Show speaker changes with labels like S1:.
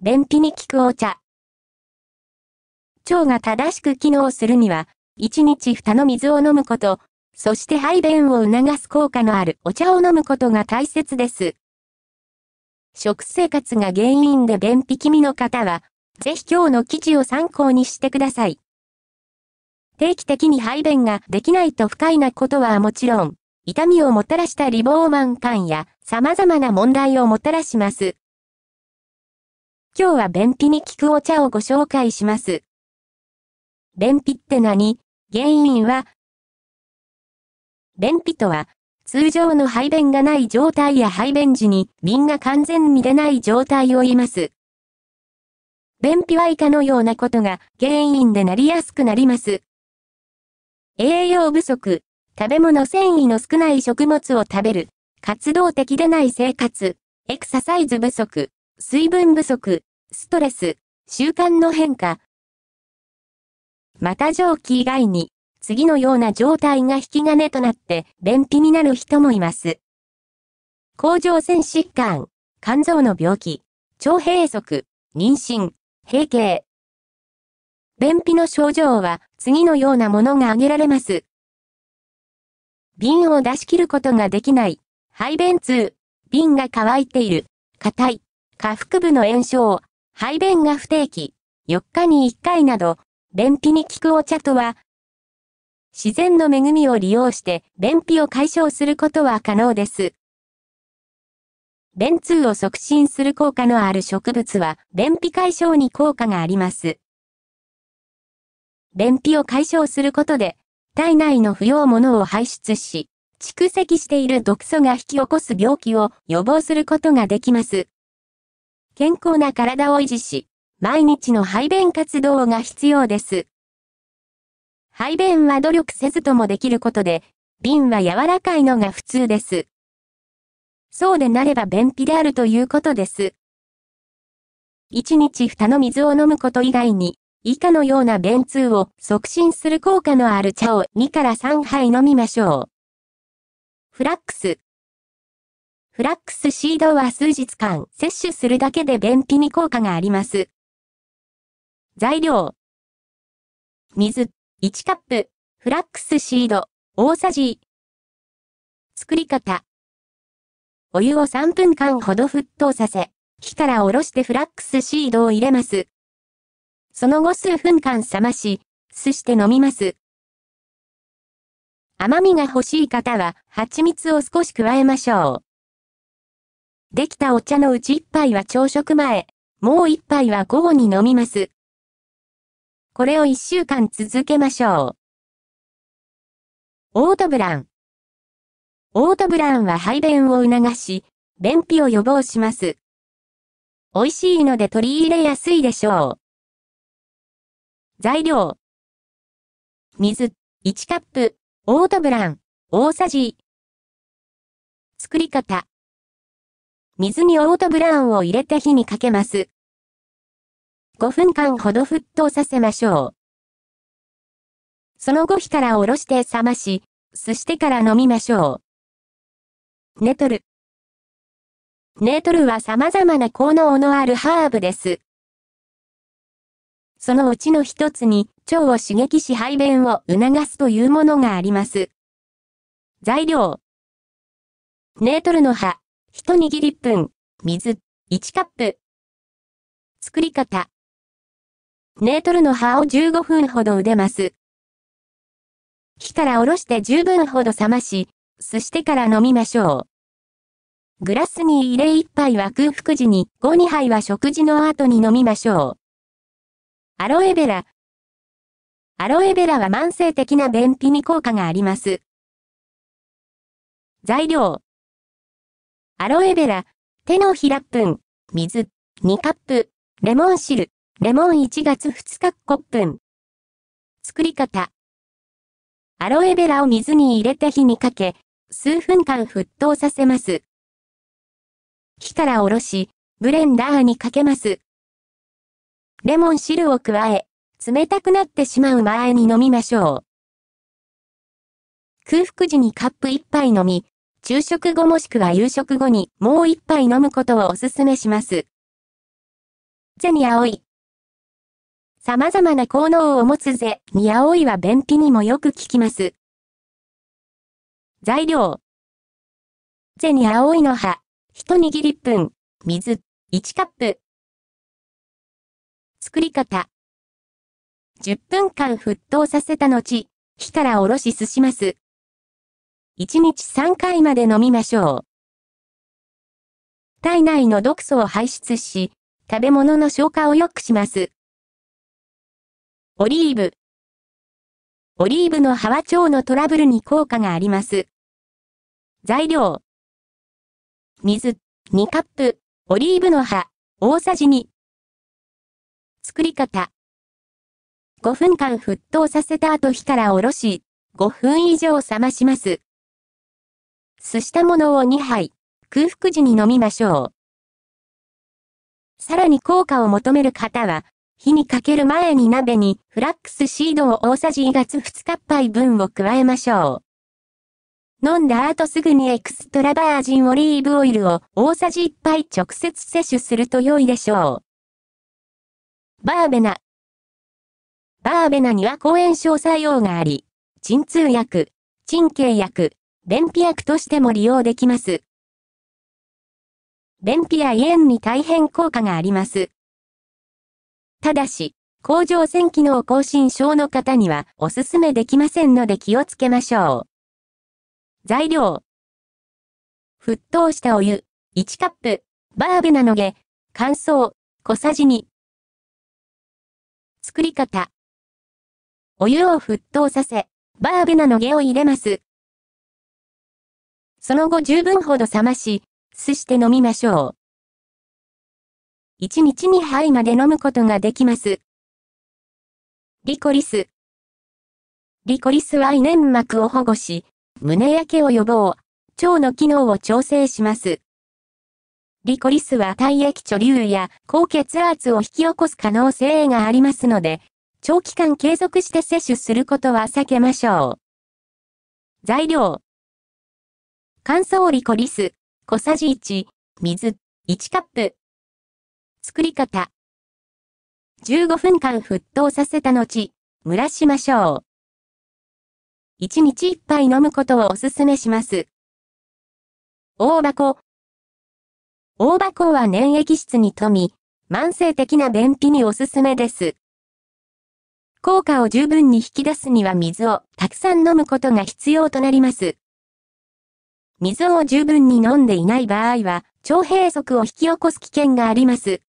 S1: 便秘に効くお茶。腸が正しく機能するには、1日蓋の水を飲むこと、そして排便を促す効果のあるお茶を飲むことが大切です。食生活が原因で便秘気味の方は、ぜひ今日の記事を参考にしてください。定期的に排便ができないと不快なことはもちろん、痛みをもたらしたリボーマン感や様々な問題をもたらします。今日は便秘に効くお茶をご紹介します。便秘って何原因は便秘とは、通常の排便がない状態や排便時に便が完全に出ない状態を言います。便秘は以下のようなことが原因でなりやすくなります。栄養不足、食べ物繊維の少ない食物を食べる、活動的でない生活、エクササイズ不足、水分不足、ストレス、習慣の変化。また蒸気以外に、次のような状態が引き金となって、便秘になる人もいます。甲状腺疾患、肝臓の病気、腸閉塞、妊娠、閉経。便秘の症状は次のようなものが挙げられます。瓶を出し切ることができない、排便痛、瓶が乾いている、硬い、下腹部の炎症、排便が不定期、4日に1回など、便秘に効くお茶とは、自然の恵みを利用して便秘を解消することは可能です。便通を促進する効果のある植物は、便秘解消に効果があります。便秘を解消することで、体内の不要物を排出し、蓄積している毒素が引き起こす病気を予防することができます。健康な体を維持し、毎日の排便活動が必要です。排便は努力せずともできることで、瓶は柔らかいのが普通です。そうでなれば便秘であるということです。1日蓋の水を飲むこと以外に、以下のような便通を促進する効果のある茶を2から3杯飲みましょう。フラックス、
S2: フラックスシードは数日間摂取するだけで便秘に効果があります。材料。水、1カップ、フラックスシード、大さじ。作り方。
S1: お湯を3分間ほど沸騰させ、火からおろしてフラックスシードを入れます。その後数分間冷まし、すして飲みます。甘みが欲しい方は、蜂蜜を少し加えましょう。できたお茶のうち一杯は朝食前、もう
S2: 一杯は午後に飲みます。これを一週間続けましょう。オートブラン。オートブランは排便を促し、便秘を予防します。美味しいので取り入れやすいでしょう。材料。水、1カップ、オートブラン、大さじ。作り方。水にオートブラウンを入れて火にかけます。5分間ほど沸騰させましょう。その後火からおろして冷まし、すしてから飲みましょ
S1: う。ネトル。ネトルは様々な効能のあるハーブです。
S2: そのうちの一つに、腸を刺激し排便を促すというものがあります。材料。ネートルの葉。一握り1分、水、1カップ。作り方。ネートルの葉を15分ほど茹でます。
S1: 火からおろして10分ほど冷まし、すしてから飲みましょう。グラスに入れ1杯は空腹時に、5、2杯は食事の後
S2: に飲みましょう。アロエベラ。アロエベラは慢性的な便秘に効果があります。材料。アロエベラ、手のひらっぷん、水、2カップ、レモン汁、レモン1月2日コップン。作り方。
S1: アロエベラを水に入れて火にかけ、数分間沸騰させます。火からおろし、ブレンダーにかけます。
S2: レモン汁を加え、冷たくなってしまう前に飲みましょう。空腹時にカップ1杯飲み、昼食後もしくは夕食後にもう一杯飲むことをお勧めします。ゼニアオイ。様々な効能を持つゼニアオイは便秘にもよく効きます。材料。ゼニアオイの葉、一握り1分、水、1カップ。作り方。10分間沸騰させた後、火からおろしすします。1日3回まで飲みましょう。体内の毒素を排出し、食べ物の消化を良くします。オリーブ。オリーブの葉は腸のトラブルに効果があります。材料。水、2カップ、オリーブの葉、大さじ2。作り方。5分間沸騰させた後火からおろし、5分以上冷まします。すしたものを2杯、空腹時に飲みましょう。さらに効果
S1: を求める方は、火にかける前に鍋にフラックスシードを大さじ2月2日杯分を加えましょう。飲んだ後すぐにエクストラバージンオリーブオイルを大さじ1杯直接摂取すると良いでしょう。バーベナバーベナには抗炎症作用があり、鎮痛薬、鎮痙薬、便秘薬としても利用できます。便秘や胃炎に大変効果があります。ただし、甲状腺機能亢進症の方にはおすすめできませんので気をつけましょう。材料。
S2: 沸騰したお湯、1カップ、バーベナの毛、乾燥、小さじ2。作り方。お湯を沸騰させ、バーベナの毛を入れます。その後十分ほど冷まし、すして飲みましょう。1日に杯まで飲むことができます。リコリス。
S1: リコリスは胃粘膜を保護し、胸焼けを予防、腸の機能を調整します。リコリスは体液貯留や高血圧を引き起こす可能性がありますので、長期間継続して摂取することは
S2: 避けましょう。材料。乾燥リコリス、小さじ1、水、1カップ。作り方。15分間沸騰させた後、蒸らしましょう。1日1杯飲むことをおすすめします。大箱。大箱は粘液質に富み、慢性的
S1: な便秘におすすめです。効果を十分に引き出すには水をたくさん飲むことが必要となります。水を十分に飲んでいない場合は、腸閉塞を引き起こす危険があります。